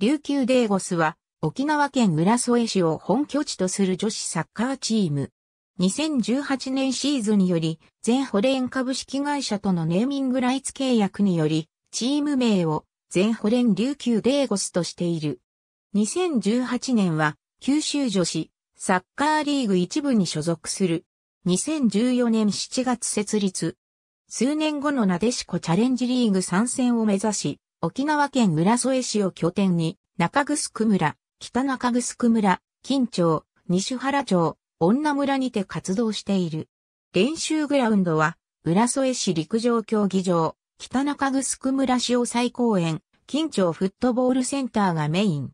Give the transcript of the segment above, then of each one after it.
琉球デーゴスは沖縄県浦添市を本拠地とする女子サッカーチーム。2018年シーズンにより、全ホレン株式会社とのネーミングライツ契約により、チーム名を全ホレン琉球デーゴスとしている。2018年は九州女子サッカーリーグ一部に所属する。2014年7月設立。数年後のなでしこチャレンジリーグ参戦を目指し、沖縄県村添市を拠点に、中城村、北中城村、金町、西原町、女村にて活動している。練習グラウンドは、浦添市陸上競技場、北中城村潮要公園、金町フットボールセンターがメイン。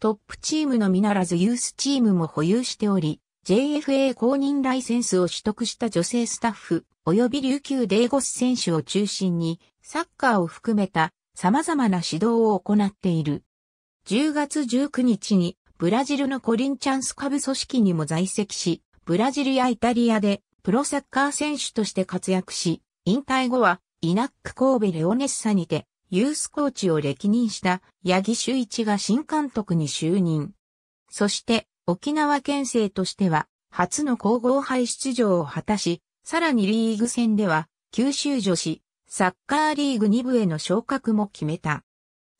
トップチームのみならずユースチームも保有しており、JFA 公認ライセンスを取得した女性スタッフ、及び琉球デイゴス選手を中心に、サッカーを含めた様々な指導を行っている。10月19日にブラジルのコリンチャンス株組織にも在籍し、ブラジルやイタリアでプロサッカー選手として活躍し、引退後はイナック神戸レオネッサにてユースコーチを歴任した八木修一が新監督に就任。そして沖縄県政としては初の皇后杯出場を果たし、さらにリーグ戦では九州女子サッカーリーグ2部への昇格も決めた。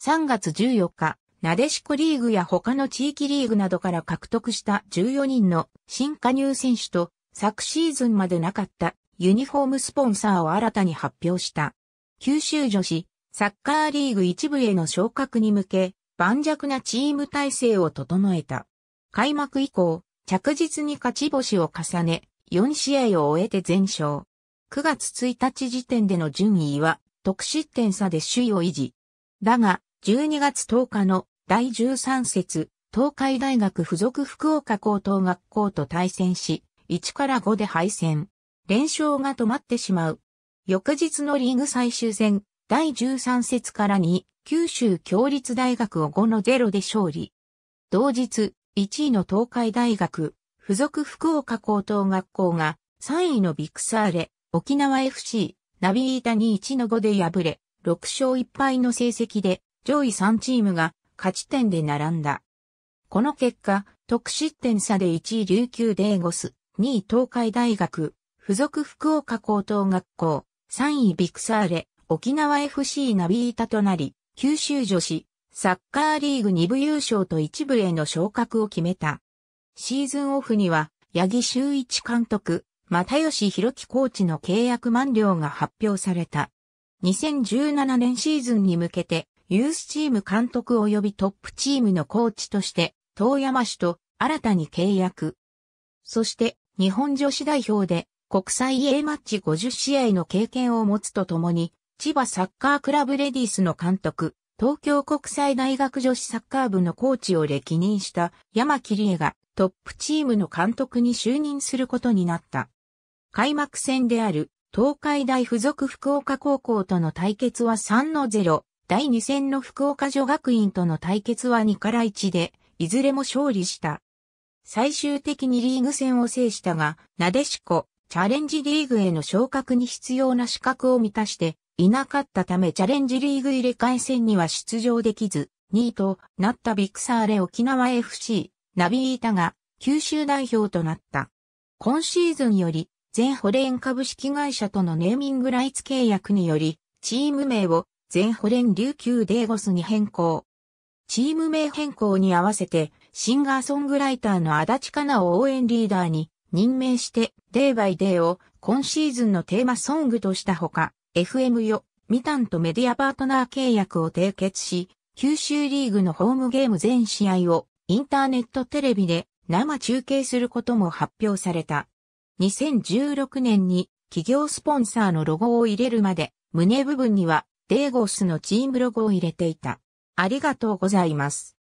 3月14日、なでしこリーグや他の地域リーグなどから獲得した14人の新加入選手と昨シーズンまでなかったユニフォームスポンサーを新たに発表した。九州女子サッカーリーグ1部への昇格に向け、盤石なチーム体制を整えた。開幕以降、着実に勝ち星を重ね、4試合を終えて全勝。9月1日時点での順位は得失点差で首位を維持。だが、12月10日の第13節、東海大学附属福岡高等学校と対戦し、1から5で敗戦。連勝が止まってしまう。翌日のリーグ最終戦、第13節から2、九州共立大学を5の0で勝利。同日、1位の東海大学、附属福岡高等学校が3位のビクサーレ、沖縄 FC、ナビータ21の5で敗れ、6勝1敗の成績で上位3チームが勝ち点で並んだ。この結果、得失点差で1位琉球デーゴス、2位東海大学、附属福岡高等学校、3位ビクサーレ、沖縄 FC ナビータとなり、九州女子、サッカーリーグ2部優勝と1部への昇格を決めた。シーズンオフには、八木修一監督、又吉弘樹コーチの契約満了が発表された。2017年シーズンに向けて、ユースチーム監督及びトップチームのコーチとして、遠山氏と新たに契約。そして、日本女子代表で国際 A マッチ50試合の経験を持つとともに、千葉サッカークラブレディースの監督、東京国際大学女子サッカー部のコーチを歴任した山木理恵がトップチームの監督に就任することになった。開幕戦である東海大附属福岡高校との対決は3の0、第2戦の福岡女学院との対決は2から1で、いずれも勝利した。最終的にリーグ戦を制したが、なでしこ、チャレンジリーグへの昇格に必要な資格を満たしていなかったためチャレンジリーグ入れ替え戦には出場できず、2位となったビクサーレ沖縄 FC、ナビータが九州代表となった。今シーズンより全ホレン株式会社とのネーミングライツ契約により、チーム名を全ホレン琉球デーゴスに変更。チーム名変更に合わせて、シンガーソングライターの足立かなを応援リーダーに任命して、デイバイデイを今シーズンのテーマソングとしたほか、FM よ、ミタンとメディアパートナー契約を締結し、九州リーグのホームゲーム全試合をインターネットテレビで生中継することも発表された。2016年に企業スポンサーのロゴを入れるまで、胸部分にはデーゴスのチームロゴを入れていた。ありがとうございます。